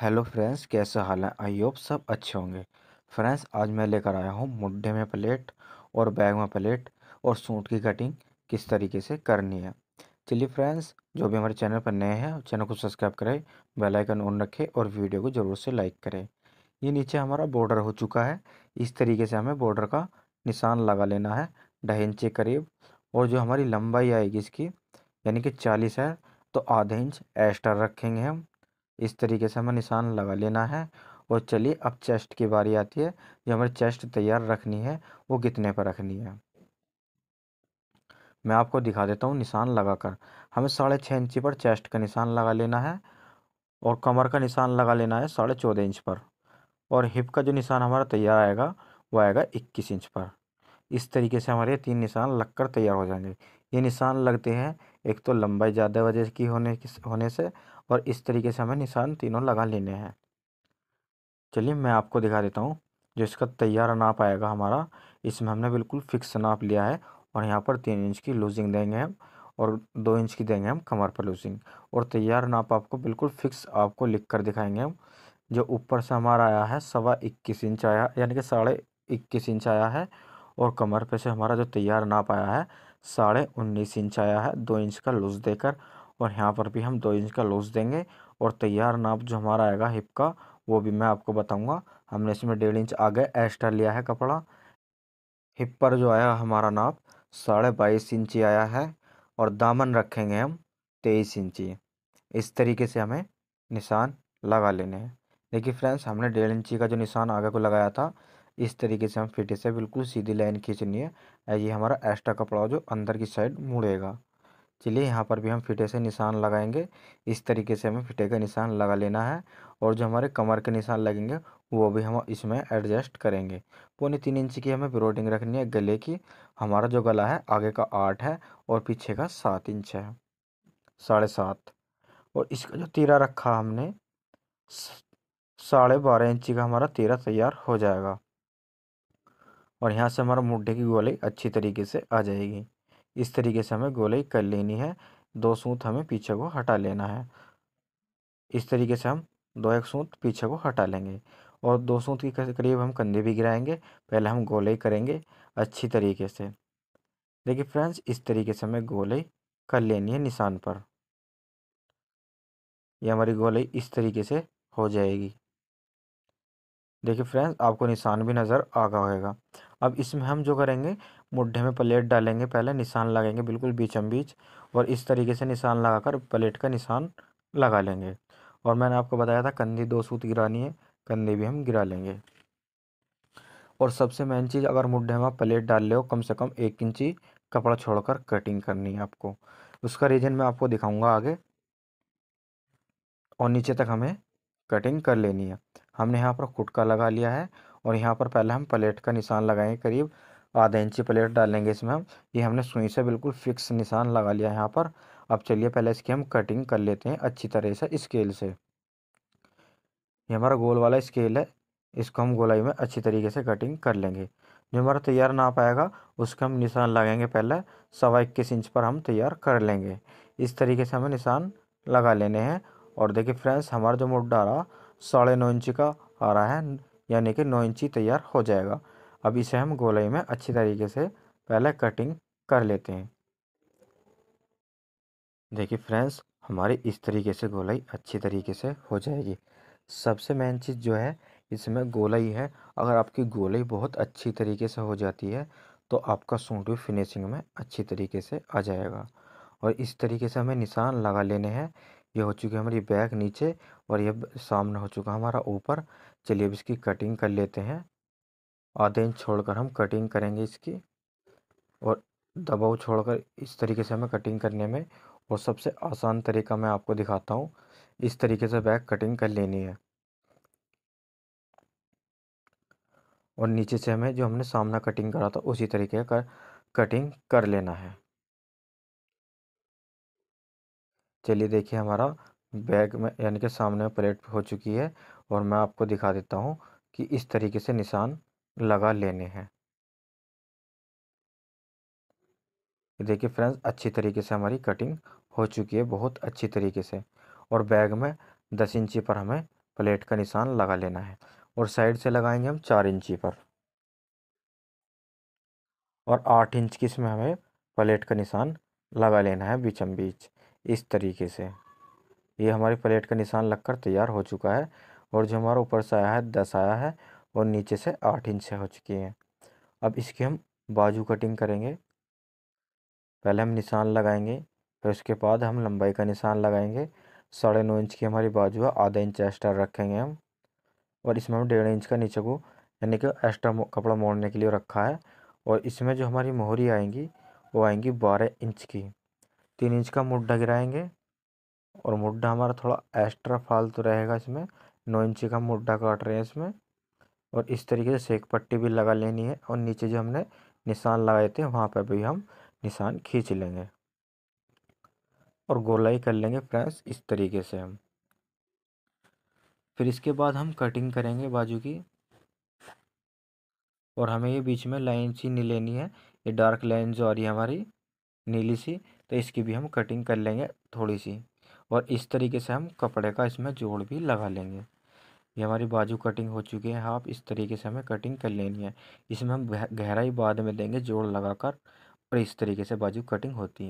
hello friends कैसे हाल है I hope सब अच्छे होंगे फ्रेंड्स आज मैं लेकर आया हूँ मुड्ढे में प्लेट और बैग में प्लेट और सूट की कटिंग किस तरीके से करनी है चलिए फ्रेंड्स जो भी हमारे चैनल पर नए हैं चैनल को सब्सक्राइब करें बेल आइकन ऑन रखें और वीडियो को ज़रूर से लाइक करें ये नीचे हमारा बॉर्डर हो चुका है इस तरीके से हमें बॉर्डर का निशान लगा लेना है ढाई इंच के करीब और जो हमारी लंबाई आएगी इसकी यानी कि चालीस है तो आधा इंच एक्स्ट्रा रखेंगे हम इस तरीके से हमें निशान लगा लेना है और चलिए अब चेस्ट की बारी आती है जो हमारी चेस्ट तैयार रखनी है वो कितने पर रखनी है मैं आपको दिखा देता हूँ निशान लगाकर हमें साढ़े छः इंची पर चेस्ट का निशान लगा लेना है और कमर का निशान लगा लेना है साढ़े चौदह इंच पर और हिप का जो निशान हमारा तैयार आएगा वो आएगा इक्कीस इंच पर इस तरीके से हमारे तीन निशान लगकर तैयार हो जाएंगे ये निशान लगते हैं एक तो लंबाई ज़्यादा वजह की होने की होने से और इस तरीके से हमें निशान तीनों लगा लेने हैं चलिए मैं आपको दिखा देता हूँ जो इसका तैयार नाप आएगा हमारा इसमें हमने बिल्कुल फिक्स नाप लिया है और यहाँ पर तीन इंच की लूजिंग देंगे हम और दो इंच की देंगे हम कमर पर लूजिंग और तैयार नाप आपको बिल्कुल फिक्स आपको लिख कर दिखाएंगे हम जो ऊपर से हमारा आया है सवा इक्कीस इंच आया यानी कि साढ़े इक्कीस इंच आया है और कमर पे से हमारा जो तैयार नाप आया है साढ़े उन्नीस इंच आया है दो इंच का लूज देकर और यहाँ पर भी हम दो इंच का लूज देंगे और तैयार नाप जो हमारा आएगा हिप का वो भी मैं आपको बताऊँगा हमने इसमें डेढ़ इंच आगे एक्स्ट्रा लिया है कपड़ा हिप पर जो आया हमारा नाप साढ़े बाईस इंची आया है और दामन रखेंगे हम तेईस इंची इस तरीके से हमें निशान लगा लेने हैं देखिए फ्रेंड्स हमने डेढ़ इंची का जो निशान आगे को लगाया था इस तरीके से हम फिटे से बिल्कुल सीधी लाइन खींचनी है ये हमारा एक्स्ट्रा कपड़ा जो अंदर की साइड मुड़ेगा चलिए यहाँ पर भी हम फिटे से निशान लगाएंगे इस तरीके से हमें फिटे का निशान लगा लेना है और जो हमारे कमर के निशान लगेंगे वो भी हम इसमें एडजस्ट करेंगे पौने तीन इंच की हमें ब्रोडिंग रखनी है गले की हमारा जो गला है आगे का आठ है और पीछे का सात इंच है साढ़े सात और इसका जो तीरा रखा हमने साढ़े बारह इंची का हमारा तीरा तैयार हो जाएगा और यहाँ से हमारा मुड्ढे की गोली अच्छी तरीके से आ जाएगी इस तरीके से हमें गोलाई कर लेनी है दो सूत हमें पीछे को हटा लेना है इस तरीके से हम दो एक सूत पीछे को हटा लेंगे और दो सूत के करीब हम कंधे भी गिराएंगे पहले हम गोलाई करेंगे अच्छी तरीके से देखिए फ्रेंड्स इस तरीके से हमें गोलाई कर लेनी है निशान पर ये हमारी गोलाई इस तरीके से हो जाएगी देखिए फ्रेंड्स आपको निशान भी नज़र आ गया होगा अब इसमें हम जो करेंगे मुड्ढे में प्लेट डालेंगे पहले निशान लगाएंगे बिल्कुल बीचम बीच और इस तरीके से निशान लगाकर प्लेट का निशान लगा लेंगे और मैंने आपको बताया था कंधी दो सूत गिरानी है कंधे भी हम गिरा लेंगे और सबसे मेन चीज़ अगर मुड्ढे में प्लेट डाल ले हो कम से कम एक इंची कपड़ा छोड़कर कटिंग करनी है आपको उसका रीजन मैं आपको दिखाऊंगा आगे और नीचे तक हमें कटिंग कर लेनी है हमने यहाँ पर कुटका लगा लिया है और यहाँ पर पहले हम प्लेट का निशान लगाएंगे करीब आधा इंची प्लेट डालेंगे इसमें हम ये हमने सुई से बिल्कुल फिक्स निशान लगा लिया यहाँ पर अब चलिए पहले इसकी हम कटिंग कर लेते हैं अच्छी तरह से स्केल से ये हमारा गोल वाला स्केल है इसको हम गोलाई में अच्छी तरीके से कटिंग कर लेंगे जो हमारा तैयार ना पाएगा उसका हम निशान लगाएंगे पहले सवा इक्कीस इंच पर हम तैयार कर लेंगे इस तरीके से हमें निशान लगा लेने हैं और देखिए फ्रेंड्स हमारा जो मुड्डा आ रहा साढ़े नौ इंच का आ रहा है यानी कि नौ इंची तैयार हो जाएगा अब इसे हम गोलाई में अच्छी तरीके से पहले कटिंग कर लेते हैं देखिए फ्रेंड्स हमारी इस तरीके से गोलाई अच्छी तरीके से हो जाएगी सबसे मेन चीज़ जो है इसमें गोलाई है अगर आपकी गोलाई बहुत अच्छी तरीके से हो जाती है तो आपका सूट भी फिनिशिंग में अच्छी तरीके से आ जाएगा और इस तरीके से हमें निशान लगा लेने हैं ये हो चुकी है हमारी बैक नीचे और ये सामने हो चुका हमारा ऊपर चलिए अब इसकी कटिंग कर लेते हैं आधे इंच छोड़कर हम कटिंग करेंगे इसकी और दबाव छोड़कर इस तरीके से हमें कटिंग करने में और सबसे आसान तरीका मैं आपको दिखाता हूँ इस तरीके से बैक कटिंग कर लेनी है और नीचे से हमें जो हमने सामना कटिंग करा था उसी तरीके का कटिंग कर लेना है चलिए देखिए हमारा बैग में यानी कि सामने प्लेट हो चुकी है और मैं आपको दिखा देता हूँ कि इस तरीके से निशान लगा लेने हैं देखिए फ्रेंड्स अच्छी तरीके से हमारी कटिंग हो चुकी है बहुत अच्छी तरीके से और बैग में दस इंची पर हमें प्लेट का निशान लगा लेना है और साइड से लगाएंगे हम चार इंची पर और आठ इंच की इसमें हमें प्लेट का निशान लगा लेना है बीचम बीच इस तरीके से ये हमारी प्लेट का निशान लगकर तैयार हो चुका है और जो हमारा ऊपर से आया है दस आया है और नीचे से आठ इंच से हो चुकी है अब इसकी हम बाजू कटिंग करेंगे पहले हम निशान लगाएंगे फिर उसके बाद हम लंबाई का निशान लगाएंगे साढ़े नौ इंच की हमारी बाजू है आधा इंच एक्स्ट्रा रखेंगे हम और इसमें हम डेढ़ इंच का नीचे को यानी कि एक्स्ट्रा कपड़ा मोड़ने के लिए रखा है और इसमें जो हमारी मोहरी आएंगी वो आएंगी बारह इंच की तीन इंच का मुड्ढा गिराएंगे और मुड्ढा हमारा थोड़ा एक्स्ट्रा फालतू रहेगा इसमें नौ इंची का मुड्ढा काट रहे हैं इसमें और इस तरीके से सेक पट्टी भी लगा लेनी है और नीचे जो हमने निशान लगाए थे वहाँ पर भी हम निशान खींच लेंगे और गोलाई कर लेंगे फ्रेंड्स इस तरीके से हम फिर इसके बाद हम कटिंग करेंगे बाजू की और हमें ये बीच में लाइन सी नहीं लेनी है ये डार्क लाइन जो आ रही है हमारी नीली सी तो इसकी भी हम कटिंग कर लेंगे थोड़ी सी और इस तरीके से हम कपड़े का इसमें जोड़ भी लगा लेंगे ये हमारी बाजू कटिंग हो चुकी है आप इस तरीके से हमें कटिंग कर लेनी है इसमें हम गहराई बाद में देंगे जोड़ लगाकर और इस तरीके से बाजू कटिंग होती है